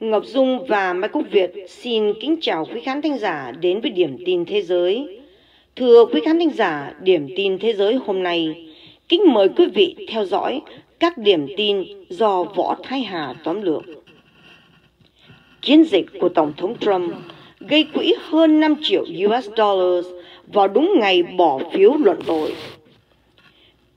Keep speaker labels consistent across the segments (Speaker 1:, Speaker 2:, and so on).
Speaker 1: Ngọc Dung và Mai Cúc Việt xin kính chào quý khán thính giả đến với Điểm tin Thế giới. Thưa quý khán thính giả, Điểm tin Thế giới hôm nay, kính mời quý vị theo dõi các điểm tin do Võ Thái Hà tóm lược. Chiến dịch của Tổng thống Trump gây quỹ hơn 5 triệu US dollars vào đúng ngày bỏ phiếu luận tội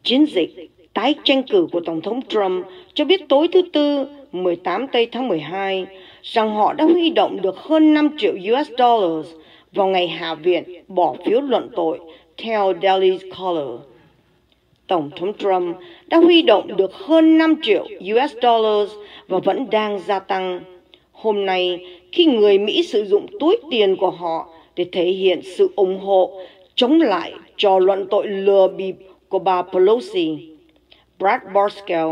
Speaker 1: chiến dịch tái tranh cử của Tổng thống Trump cho biết tối thứ Tư 18 Tây tháng 12 rằng họ đã huy động được hơn 5 triệu US dollars vào ngày Hạ viện bỏ phiếu luận tội theo Daily Caller. Tổng thống Trump đã huy động được hơn 5 triệu US dollars và vẫn đang gia tăng. Hôm nay, khi người Mỹ sử dụng túi tiền của họ để thể hiện sự ủng hộ chống lại cho luận tội lừa bịp của bà Pelosi. Brad Borskel,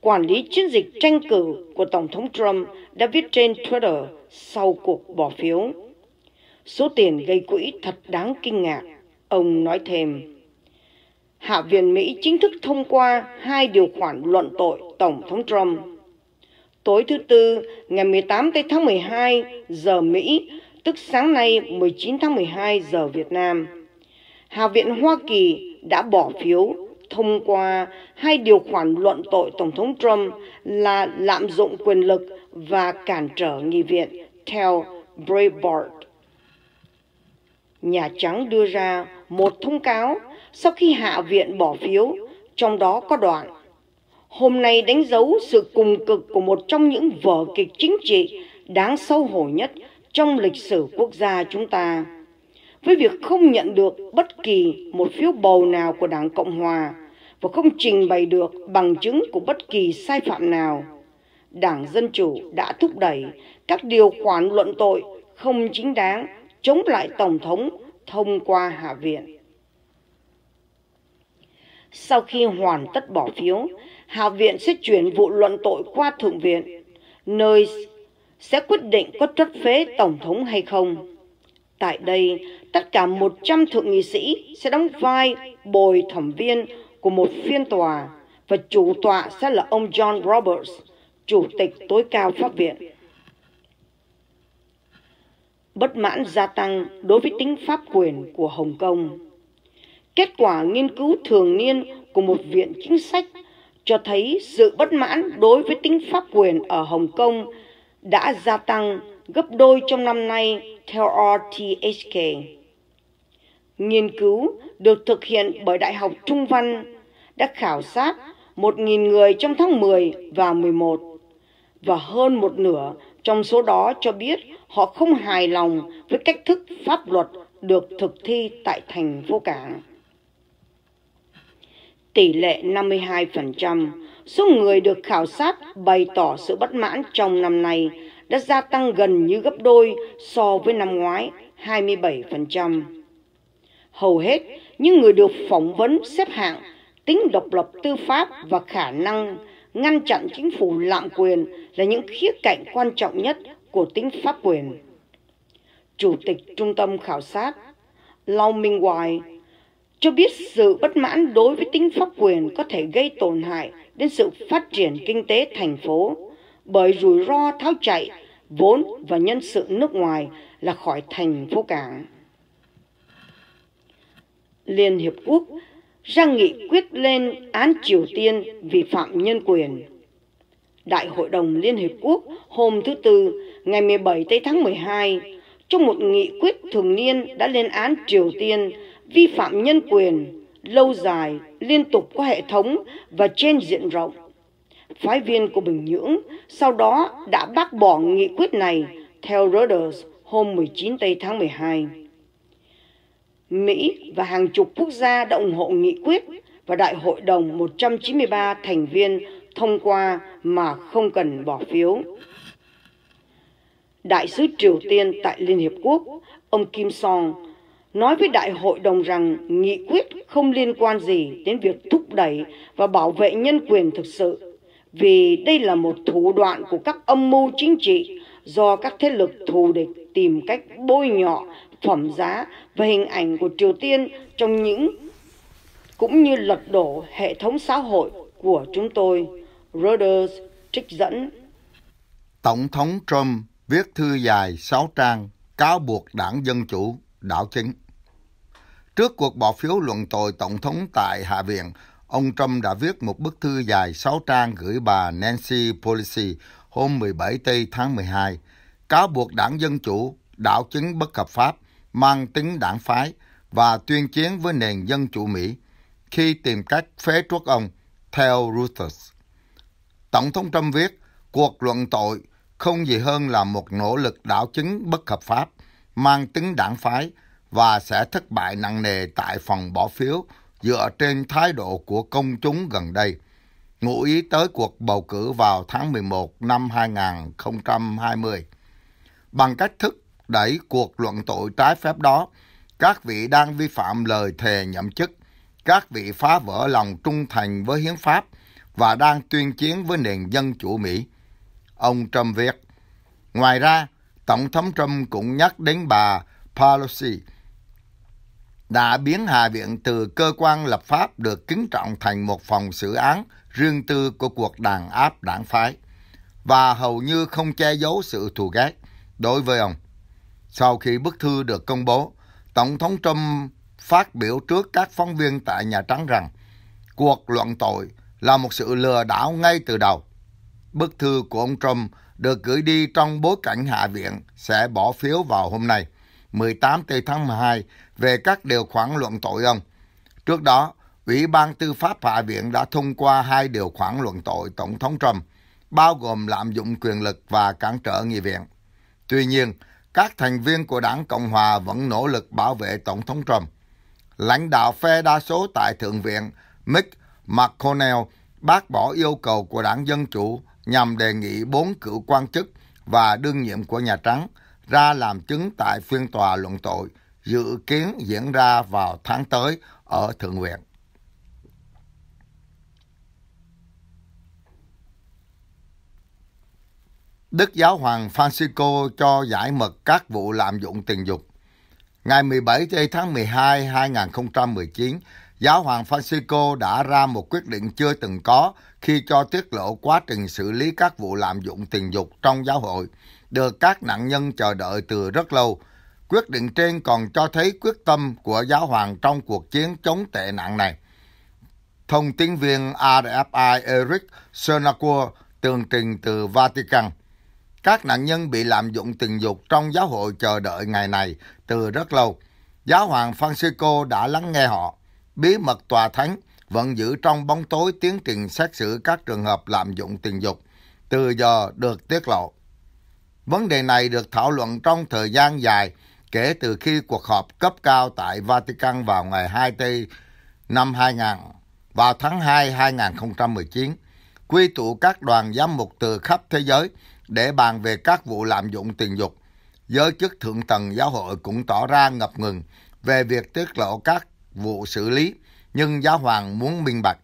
Speaker 1: quản lý chiến dịch tranh cử của Tổng thống Trump đã viết trên Twitter sau cuộc bỏ phiếu. Số tiền gây quỹ thật đáng kinh ngạc, ông nói thêm. Hạ viện Mỹ chính thức thông qua hai điều khoản luận tội Tổng thống Trump. Tối thứ Tư, ngày 18 tháng 12 giờ Mỹ, tức sáng nay 19 tháng 12 giờ Việt Nam, Hạ viện Hoa Kỳ đã bỏ phiếu thông qua hai điều khoản luận tội Tổng thống Trump là lạm dụng quyền lực và cản trở nghị viện, theo Breitbart. Nhà Trắng đưa ra một thông cáo sau khi Hạ viện bỏ phiếu, trong đó có đoạn Hôm nay đánh dấu sự cùng cực của một trong những vở kịch chính trị đáng xấu hổ nhất trong lịch sử quốc gia chúng ta với việc không nhận được bất kỳ một phiếu bầu nào của Đảng Cộng Hòa và không trình bày được bằng chứng của bất kỳ sai phạm nào. Đảng Dân Chủ đã thúc đẩy các điều khoản luận tội không chính đáng chống lại Tổng thống thông qua Hạ viện. Sau khi hoàn tất bỏ phiếu, Hạ viện sẽ chuyển vụ luận tội qua Thượng viện, nơi sẽ quyết định có truất phế Tổng thống hay không. Tại đây, tất cả 100 thượng nghị sĩ sẽ đóng vai bồi thẩm viên của một phiên tòa và chủ tọa sẽ là ông John Roberts, Chủ tịch tối cao pháp viện. Bất mãn gia tăng đối với tính pháp quyền của Hồng Kông. Kết quả nghiên cứu thường niên của một viện chính sách cho thấy sự bất mãn đối với tính pháp quyền ở Hồng Kông đã gia tăng gấp đôi trong năm nay theo RTHK. Nghiên cứu được thực hiện bởi Đại học Trung Văn đã khảo sát 1.000 người trong tháng 10 và 11 và hơn một nửa trong số đó cho biết họ không hài lòng với cách thức pháp luật được thực thi tại thành phố cảng. Tỷ lệ 52% số người được khảo sát bày tỏ sự bất mãn trong năm nay đã gia tăng gần như gấp đôi so với năm ngoái 27%. Hầu hết, những người được phỏng vấn xếp hạng tính độc lập tư pháp và khả năng ngăn chặn chính phủ lạm quyền là những khía cạnh quan trọng nhất của tính pháp quyền. Chủ tịch Trung tâm Khảo sát Long Minh Hoài cho biết sự bất mãn đối với tính pháp quyền có thể gây tổn hại đến sự phát triển kinh tế thành phố bởi rủi ro tháo chạy vốn và nhân sự nước ngoài là khỏi thành phố cảng. Liên Hiệp Quốc ra nghị quyết lên án Triều Tiên vi phạm nhân quyền. Đại hội đồng Liên Hiệp Quốc hôm thứ Tư, ngày 17 tây tháng 12, trong một nghị quyết thường niên đã lên án Triều Tiên vi phạm nhân quyền lâu dài, liên tục qua hệ thống và trên diện rộng phái viên của Bình Nhưỡng, sau đó đã bác bỏ nghị quyết này theo Reuters hôm 19 Tây tháng 12. Mỹ và hàng chục quốc gia đã ủng hộ nghị quyết và Đại hội đồng 193 thành viên thông qua mà không cần bỏ phiếu. Đại sứ Triều Tiên tại Liên Hiệp Quốc, ông Kim Song, nói với Đại hội đồng rằng nghị quyết không liên quan gì đến việc thúc đẩy và bảo vệ nhân quyền thực sự vì đây là một thủ đoạn của các âm mưu chính trị do các thế lực thù địch tìm cách bôi nhọ phẩm giá và hình ảnh của Triều Tiên trong những cũng như lật đổ hệ thống xã hội của chúng tôi. Reuters trích dẫn.
Speaker 2: Tổng thống Trump viết thư dài 6 trang cáo buộc đảng Dân Chủ đảo chính. Trước cuộc bỏ phiếu luận tội Tổng thống tại Hạ viện, ông Trump đã viết một bức thư dài 6 trang gửi bà Nancy Pelosi hôm 17 Tây tháng 12, cáo buộc đảng Dân Chủ đảo chính bất hợp pháp, mang tính đảng phái và tuyên chiến với nền dân chủ Mỹ khi tìm cách phế truất ông, theo Reuters. Tổng thống Trump viết, cuộc luận tội không gì hơn là một nỗ lực đảo chính bất hợp pháp, mang tính đảng phái và sẽ thất bại nặng nề tại phòng bỏ phiếu dựa trên thái độ của công chúng gần đây, ngụ ý tới cuộc bầu cử vào tháng 11 năm 2020. Bằng cách thức đẩy cuộc luận tội trái phép đó, các vị đang vi phạm lời thề nhậm chức, các vị phá vỡ lòng trung thành với hiến pháp và đang tuyên chiến với nền dân chủ Mỹ. Ông Trump viết, ngoài ra, Tổng thống Trump cũng nhắc đến bà Pelosi, đã biến Hạ viện từ cơ quan lập pháp được kính trọng thành một phòng xử án riêng tư của cuộc đàn áp đảng phái và hầu như không che giấu sự thù ghét đối với ông. Sau khi bức thư được công bố, Tổng thống Trump phát biểu trước các phóng viên tại Nhà Trắng rằng cuộc luận tội là một sự lừa đảo ngay từ đầu. Bức thư của ông Trump được gửi đi trong bối cảnh Hạ viện sẽ bỏ phiếu vào hôm nay, 18 tháng 12 về các điều khoản luận tội ông. Trước đó, Ủy ban Tư pháp Hạ viện đã thông qua hai điều khoản luận tội Tổng thống Trump, bao gồm lạm dụng quyền lực và cản trở nghị viện. Tuy nhiên, các thành viên của đảng Cộng Hòa vẫn nỗ lực bảo vệ Tổng thống Trump. Lãnh đạo phe đa số tại Thượng viện Mick McConnell bác bỏ yêu cầu của đảng Dân Chủ nhằm đề nghị bốn cựu quan chức và đương nhiệm của Nhà Trắng ra làm chứng tại phiên tòa luận tội – dự kiến diễn ra vào tháng tới ở Thượng viện. Đức Giáo hoàng Francisco cho giải mật các vụ lạm dụng tình dục. Ngày 17 tháng 12 2019, Giáo hoàng Francisco đã ra một quyết định chưa từng có khi cho tiết lộ quá trình xử lý các vụ lạm dụng tình dục trong giáo hội, được các nạn nhân chờ đợi từ rất lâu – Quyết định trên còn cho thấy quyết tâm của giáo hoàng trong cuộc chiến chống tệ nạn này. Thông tin viên RFI Eric Sernacor tường trình từ Vatican. Các nạn nhân bị lạm dụng tình dục trong giáo hội chờ đợi ngày này từ rất lâu. Giáo hoàng Francisco đã lắng nghe họ. Bí mật tòa thánh vẫn giữ trong bóng tối tiến trình xét xử các trường hợp lạm dụng tình dục. Từ giờ được tiết lộ. Vấn đề này được thảo luận trong thời gian dài kể từ khi cuộc họp cấp cao tại Vatican vào ngày 2 năm 2000 vào tháng 2 2019 quy tụ các đoàn giám mục từ khắp thế giới để bàn về các vụ lạm dụng tình dục. Giới chức thượng tầng giáo hội cũng tỏ ra ngập ngừng về việc tiết lộ các vụ xử lý, nhưng giáo hoàng muốn minh bạch.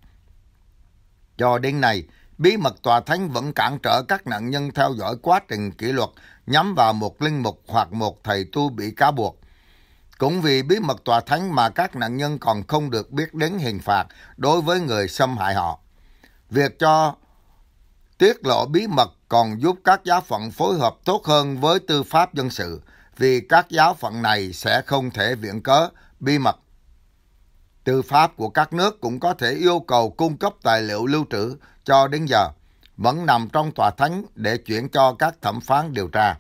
Speaker 2: Cho đến nay, bí mật tòa thánh vẫn cản trở các nạn nhân theo dõi quá trình kỷ luật nhắm vào một linh mục hoặc một thầy tu bị cáo buộc. Cũng vì bí mật tòa thánh mà các nạn nhân còn không được biết đến hình phạt đối với người xâm hại họ. Việc cho tiết lộ bí mật còn giúp các giáo phận phối hợp tốt hơn với tư pháp dân sự vì các giáo phận này sẽ không thể viện cớ bí mật tư pháp của các nước cũng có thể yêu cầu cung cấp tài liệu lưu trữ cho đến giờ vẫn nằm trong tòa thánh để chuyển cho các thẩm phán điều tra.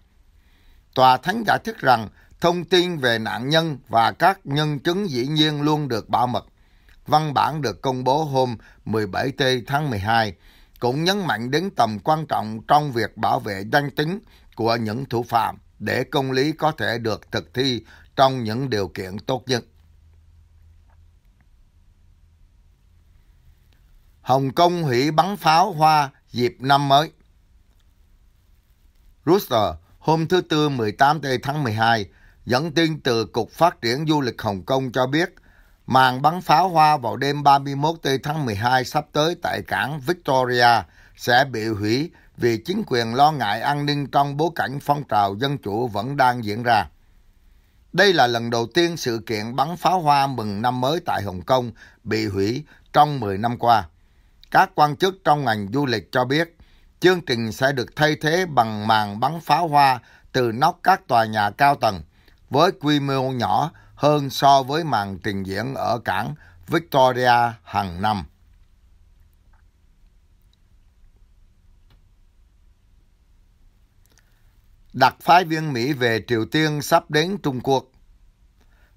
Speaker 2: Tòa thánh giải thích rằng thông tin về nạn nhân và các nhân chứng dĩ nhiên luôn được bảo mật. Văn bản được công bố hôm 17 t. tháng 12 cũng nhấn mạnh đến tầm quan trọng trong việc bảo vệ danh tính của những thủ phạm để công lý có thể được thực thi trong những điều kiện tốt nhất. Hồng Kông hủy bắn pháo hoa dịp năm mới. Rooster, hôm thứ Tư 18 tháng 12, dẫn tin từ Cục Phát triển Du lịch Hồng Kông cho biết, màn bắn pháo hoa vào đêm 31 tháng 12 sắp tới tại cảng Victoria sẽ bị hủy vì chính quyền lo ngại an ninh trong bối cảnh phong trào dân chủ vẫn đang diễn ra. Đây là lần đầu tiên sự kiện bắn pháo hoa mừng năm mới tại Hồng Kông bị hủy trong 10 năm qua. Các quan chức trong ngành du lịch cho biết, chương trình sẽ được thay thế bằng màn bắn pháo hoa từ nóc các tòa nhà cao tầng với quy mô nhỏ hơn so với màn trình diễn ở cảng Victoria hàng năm. Đặc phái viên Mỹ về Triều Tiên sắp đến Trung Quốc.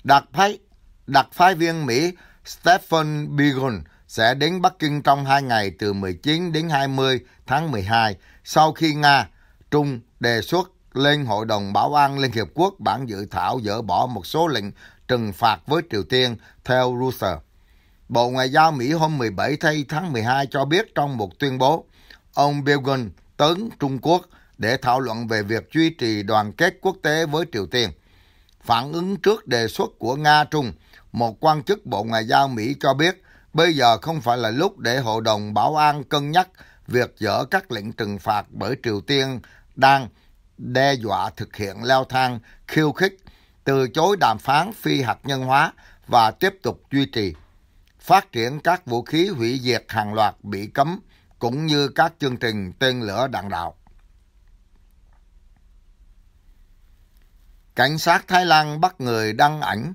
Speaker 2: Đặc phái, đặc phái viên Mỹ Stephen Biegun sẽ đến Bắc Kinh trong hai ngày từ 19 đến 20 tháng 12 sau khi Nga, Trung đề xuất lên Hội đồng Bảo an Liên Hiệp Quốc bản dự thảo dỡ bỏ một số lệnh trừng phạt với Triều Tiên theo Reuters. Bộ Ngoại giao Mỹ hôm 17 thay tháng 12 cho biết trong một tuyên bố, ông Biden tới Trung Quốc để thảo luận về việc duy trì đoàn kết quốc tế với Triều Tiên. Phản ứng trước đề xuất của Nga-Trung, một quan chức Bộ Ngoại giao Mỹ cho biết Bây giờ không phải là lúc để Hội đồng Bảo an cân nhắc việc dỡ các lệnh trừng phạt bởi Triều Tiên đang đe dọa thực hiện leo thang, khiêu khích, từ chối đàm phán phi hạt nhân hóa và tiếp tục duy trì phát triển các vũ khí hủy diệt hàng loạt bị cấm cũng như các chương trình tên lửa đạn đạo. Cảnh sát Thái Lan bắt người đăng ảnh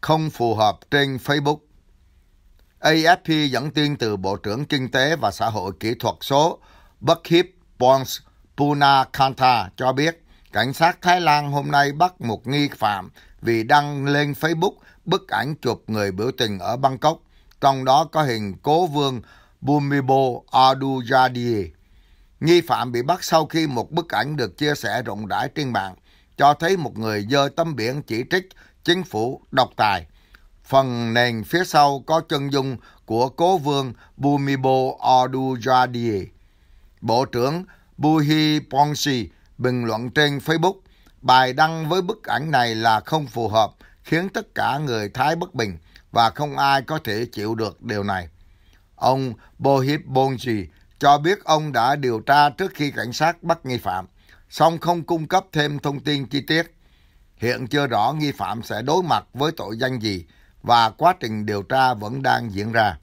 Speaker 2: không phù hợp trên Facebook. AFP dẫn tin từ Bộ trưởng Kinh tế và Xã hội Kỹ thuật số Buckip Bons Punakanta cho biết cảnh sát Thái Lan hôm nay bắt một nghi phạm vì đăng lên Facebook bức ảnh chụp người biểu tình ở Bangkok, trong đó có hình cố vương Bumibo Adujadie. Nghi phạm bị bắt sau khi một bức ảnh được chia sẻ rộng rãi trên mạng cho thấy một người dơ tấm biển chỉ trích chính phủ độc tài Phần nền phía sau có chân dung của cố vương Bumibo Odujadie. Bộ trưởng Buhi Ponsi bình luận trên Facebook, bài đăng với bức ảnh này là không phù hợp, khiến tất cả người Thái bất bình và không ai có thể chịu được điều này. Ông Bohip Bonji cho biết ông đã điều tra trước khi cảnh sát bắt nghi phạm, song không cung cấp thêm thông tin chi tiết. Hiện chưa rõ nghi phạm sẽ đối mặt với tội danh gì và quá trình điều tra vẫn đang diễn ra.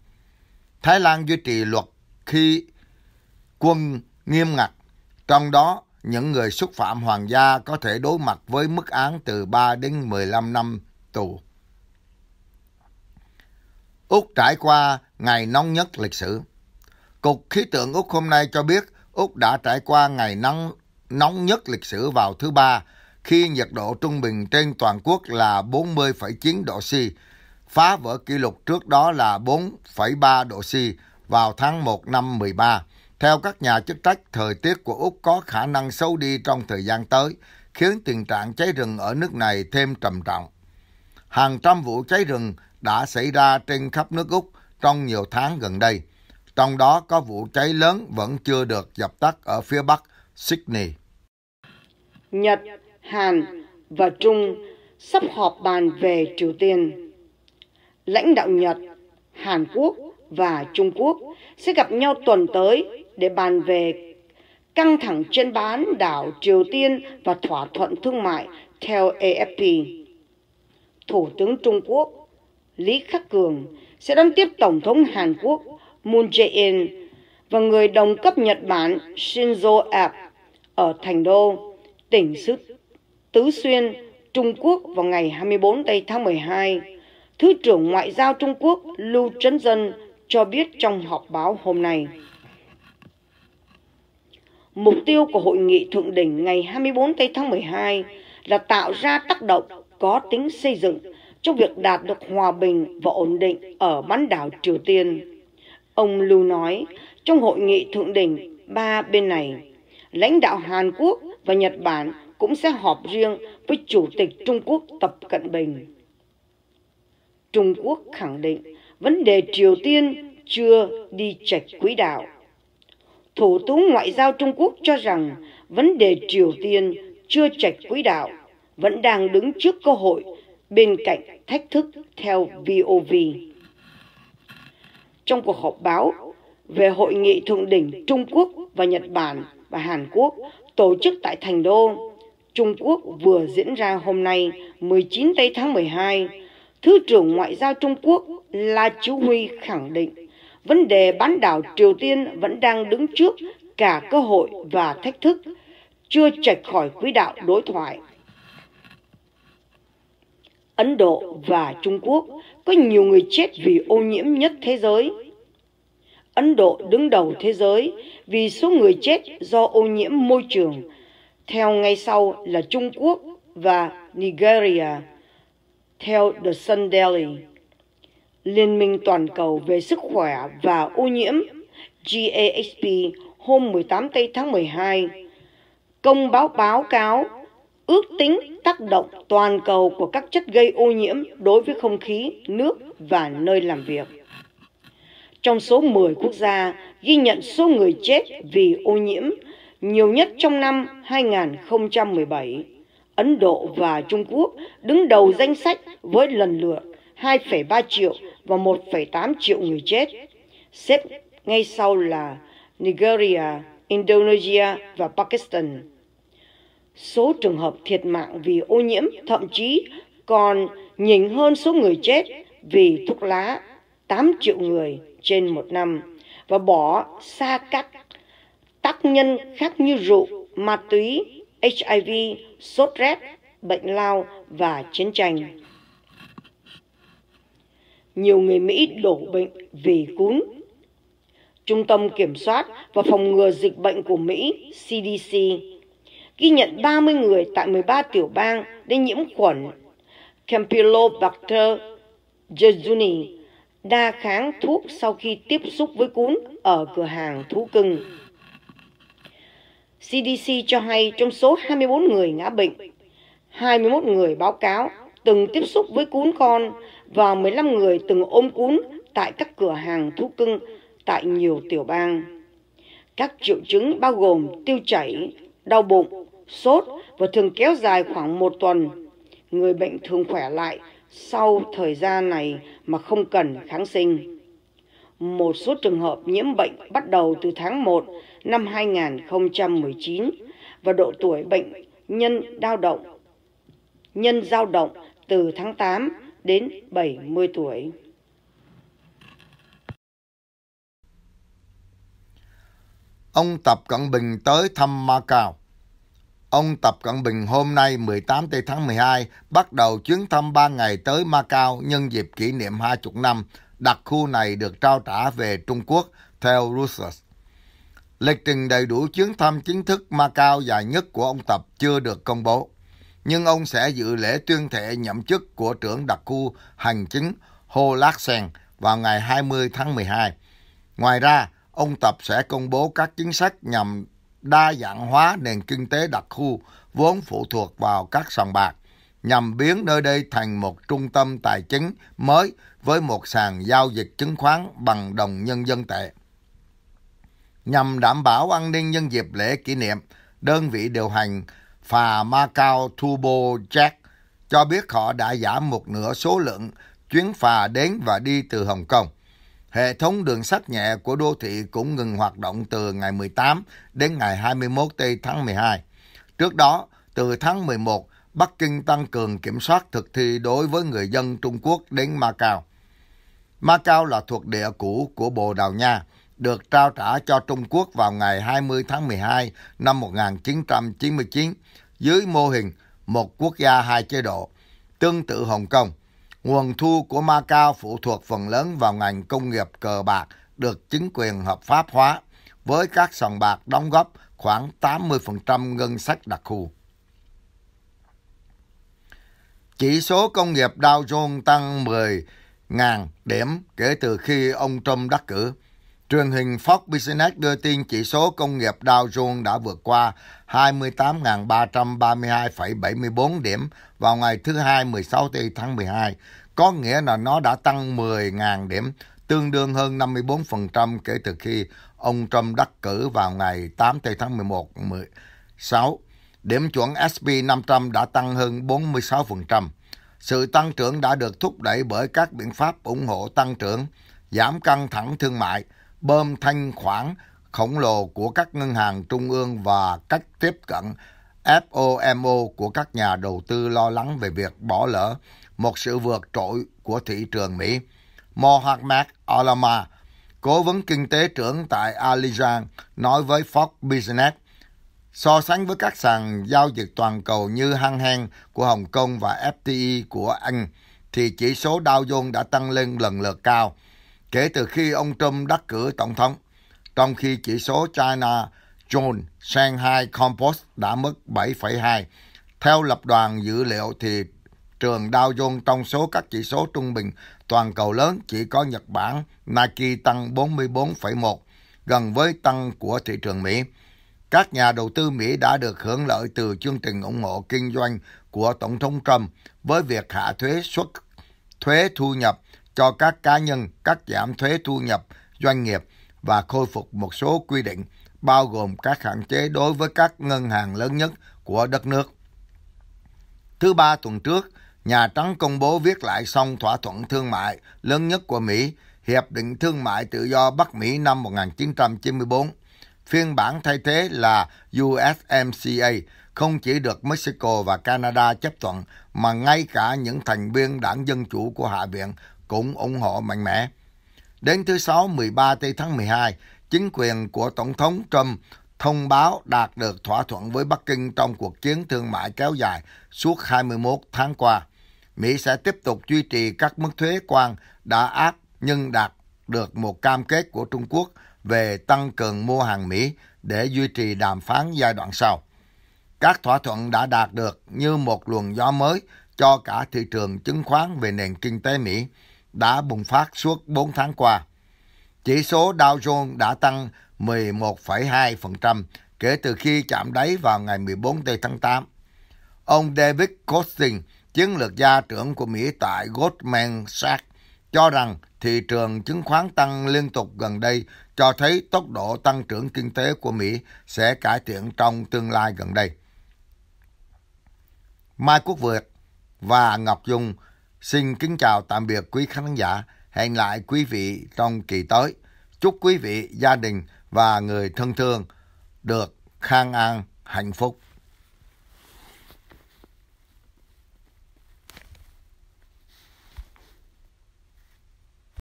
Speaker 2: Thái Lan duy trì luật khi quân nghiêm ngặt, trong đó những người xúc phạm hoàng gia có thể đối mặt với mức án từ 3 đến 15 năm tù. Úc trải qua ngày nóng nhất lịch sử. Cục khí tượng Úc hôm nay cho biết Úc đã trải qua ngày nắng nóng nhất lịch sử vào thứ ba khi nhiệt độ trung bình trên toàn quốc là 40,9 độ C, phá vỡ kỷ lục trước đó là 4,3 độ C vào tháng 1 năm 13. Theo các nhà chức trách, thời tiết của Úc có khả năng xấu đi trong thời gian tới, khiến tình trạng cháy rừng ở nước này thêm trầm trọng. Hàng trăm vụ cháy rừng đã xảy ra trên khắp nước Úc trong nhiều tháng gần đây, trong đó có vụ cháy lớn vẫn chưa được dập tắt ở phía bắc Sydney.
Speaker 1: Nhật, Hàn và Trung sắp họp bàn về Triều Tiên lãnh đạo Nhật, Hàn Quốc và Trung Quốc sẽ gặp nhau tuần tới để bàn về căng thẳng trên bán đảo Triều Tiên và thỏa thuận thương mại theo AFP. Thủ tướng Trung Quốc Lý Khắc Cường sẽ đón tiếp Tổng thống Hàn Quốc Moon Jae-in và người đồng cấp Nhật Bản Shinzo Abe ở thành đô tỉnh Sứ Tứ Xuyên, Trung Quốc vào ngày 24 tây tháng 12. Thứ trưởng Ngoại giao Trung Quốc Lưu Trấn Dân cho biết trong họp báo hôm nay. Mục tiêu của hội nghị thượng đỉnh ngày 24 tháng 12 là tạo ra tác động có tính xây dựng trong việc đạt được hòa bình và ổn định ở bán đảo Triều Tiên. Ông Lưu nói, trong hội nghị thượng đỉnh ba bên này, lãnh đạo Hàn Quốc và Nhật Bản cũng sẽ họp riêng với Chủ tịch Trung Quốc Tập Cận Bình. Trung Quốc khẳng định vấn đề Triều Tiên chưa đi chạch quỹ đạo. Thủ tướng Ngoại giao Trung Quốc cho rằng vấn đề Triều Tiên chưa chạch quỹ đạo vẫn đang đứng trước cơ hội bên cạnh thách thức theo VOV. Trong cuộc họp báo về hội nghị thượng đỉnh Trung Quốc và Nhật Bản và Hàn Quốc tổ chức tại Thành Đô, Trung Quốc vừa diễn ra hôm nay 19 tây tháng 12 Thứ trưởng Ngoại giao Trung Quốc La Chú Huy khẳng định vấn đề bán đảo Triều Tiên vẫn đang đứng trước cả cơ hội và thách thức, chưa trạch khỏi quỹ đạo đối thoại. Ấn Độ và Trung Quốc có nhiều người chết vì ô nhiễm nhất thế giới. Ấn Độ đứng đầu thế giới vì số người chết do ô nhiễm môi trường. Theo ngay sau là Trung Quốc và Nigeria. Theo The Sun Daily, Liên minh Toàn cầu về Sức khỏe và ô nhiễm GASP hôm 18 tây tháng 12 công báo báo cáo ước tính tác động toàn cầu của các chất gây ô nhiễm đối với không khí, nước và nơi làm việc. Trong số 10 quốc gia ghi nhận số người chết vì ô nhiễm nhiều nhất trong năm 2017. Ấn Độ và Trung Quốc đứng đầu danh sách với lần lượt 2,3 triệu và 1,8 triệu người chết. Xếp ngay sau là Nigeria, Indonesia và Pakistan. Số trường hợp thiệt mạng vì ô nhiễm thậm chí còn nhỉnh hơn số người chết vì thuốc lá 8 triệu người trên một năm và bỏ xa các tác nhân khác như rượu, ma túy, HIV, sốt rét, bệnh lao và chiến tranh. Nhiều người Mỹ đổ bệnh vì cúm. Trung tâm Kiểm soát và Phòng ngừa Dịch bệnh của Mỹ CDC ghi nhận 30 người tại 13 tiểu bang đã nhiễm khuẩn Campylobacter jejuni đa kháng thuốc sau khi tiếp xúc với cún ở cửa hàng thú cưng. CDC cho hay trong số 24 người ngã bệnh, 21 người báo cáo từng tiếp xúc với cún con và 15 người từng ôm cún tại các cửa hàng thú cưng tại nhiều tiểu bang. Các triệu chứng bao gồm tiêu chảy, đau bụng, sốt và thường kéo dài khoảng một tuần. Người bệnh thường khỏe lại sau thời gian này mà không cần kháng sinh. Một số trường hợp nhiễm bệnh bắt đầu từ tháng 1 năm 2019 và độ tuổi bệnh nhân dao động nhân dao động từ tháng 8 đến 70 tuổi.
Speaker 2: Ông Tập Cận Bình tới thăm Macau. Ông Tập Cận Bình hôm nay 18 tháng 12 bắt đầu chuyến thăm 3 ngày tới Macau nhân dịp kỷ niệm 20 năm đặc khu này được trao trả về Trung Quốc theo Reuters. Lịch trình đầy đủ chuyến thăm chính thức Macau dài nhất của ông Tập chưa được công bố, nhưng ông sẽ dự lễ tuyên thệ nhậm chức của trưởng đặc khu hành chính Hồ Lát Sen vào ngày 20 tháng 12. Ngoài ra, ông Tập sẽ công bố các chính sách nhằm đa dạng hóa nền kinh tế đặc khu vốn phụ thuộc vào các sòng bạc, nhằm biến nơi đây thành một trung tâm tài chính mới với một sàn giao dịch chứng khoán bằng đồng nhân dân tệ nhằm đảm bảo an ninh nhân dịp lễ kỷ niệm, đơn vị điều hành phà Macau Turbo Jack cho biết họ đã giảm một nửa số lượng chuyến phà đến và đi từ Hồng Kông. Hệ thống đường sắt nhẹ của đô thị cũng ngừng hoạt động từ ngày 18 đến ngày 21 tây tháng 12. Trước đó, từ tháng 11, Bắc Kinh tăng cường kiểm soát thực thi đối với người dân Trung Quốc đến Macau. Macau là thuộc địa cũ của Bồ Đào Nha, được trao trả cho Trung Quốc vào ngày 20 tháng 12 năm 1999 dưới mô hình một quốc gia hai chế độ, tương tự Hồng Kông. Nguồn thu của Macau phụ thuộc phần lớn vào ngành công nghiệp cờ bạc được chính quyền hợp pháp hóa, với các sòng bạc đóng góp khoảng 80% ngân sách đặc khu. Chỉ số công nghiệp Dow Jones tăng 10.000 điểm kể từ khi ông Trump đắc cử. Truyền hình Fox Business đưa tin chỉ số công nghiệp Dow Jones đã vượt qua 28.332,74 điểm vào ngày thứ Hai 16 tháng 12, có nghĩa là nó đã tăng 10.000 điểm, tương đương hơn 54% kể từ khi ông Trump đắc cử vào ngày 8 tháng 11 16. Điểm chuẩn SP500 đã tăng hơn 46%. Sự tăng trưởng đã được thúc đẩy bởi các biện pháp ủng hộ tăng trưởng, giảm căng thẳng thương mại – bơm thanh khoản khổng lồ của các ngân hàng trung ương và cách tiếp cận FOMO của các nhà đầu tư lo lắng về việc bỏ lỡ một sự vượt trội của thị trường Mỹ. Mohamed Alama, cố vấn kinh tế trưởng tại Alijan, nói với Fox Business, so sánh với các sàn giao dịch toàn cầu như Hang Hang của Hồng Kông và FTI của Anh, thì chỉ số Dow Jones đã tăng lên lần lượt cao – kể từ khi ông Trump đắc cử tổng thống, trong khi chỉ số China Jones Shanghai Compost đã mất 7,2. Theo lập đoàn dữ liệu thì trường Dow Jones trong số các chỉ số trung bình toàn cầu lớn chỉ có Nhật Bản Nike tăng 44,1, gần với tăng của thị trường Mỹ. Các nhà đầu tư Mỹ đã được hưởng lợi từ chương trình ủng hộ kinh doanh của Tổng thống Trump với việc hạ thuế xuất thuế thu nhập cho các cá nhân cắt giảm thuế thu nhập doanh nghiệp và khôi phục một số quy định bao gồm các hạn chế đối với các ngân hàng lớn nhất của đất nước. Thứ ba tuần trước, Nhà Trắng công bố viết lại xong thỏa thuận thương mại lớn nhất của Mỹ, Hiệp định Thương mại Tự do Bắc Mỹ năm 1994. Phiên bản thay thế là USMCA không chỉ được Mexico và Canada chấp thuận mà ngay cả những thành viên đảng Dân Chủ của Hạ viện cũng ủng hộ mạnh mẽ. Đến thứ Sáu 13 tây tháng 12, chính quyền của Tổng thống Trump thông báo đạt được thỏa thuận với Bắc Kinh trong cuộc chiến thương mại kéo dài suốt 21 tháng qua. Mỹ sẽ tiếp tục duy trì các mức thuế quan đã áp nhưng đạt được một cam kết của Trung Quốc về tăng cường mua hàng Mỹ để duy trì đàm phán giai đoạn sau. Các thỏa thuận đã đạt được như một luồng gió mới cho cả thị trường chứng khoán về nền kinh tế Mỹ đã bùng phát suốt 4 tháng qua. Chỉ số Dow Jones đã tăng 11,2% kể từ khi chạm đáy vào ngày 14 tháng 8. Ông David Costin, chiến lược gia trưởng của Mỹ tại Goldman Sachs, cho rằng thị trường chứng khoán tăng liên tục gần đây cho thấy tốc độ tăng trưởng kinh tế của Mỹ sẽ cải thiện trong tương lai gần đây. Mai Quốc Việt và Ngọc Dung Xin kính chào tạm biệt quý khán giả. Hẹn lại quý vị trong kỳ tới. Chúc quý vị, gia đình và người thân thương được khang an, hạnh phúc.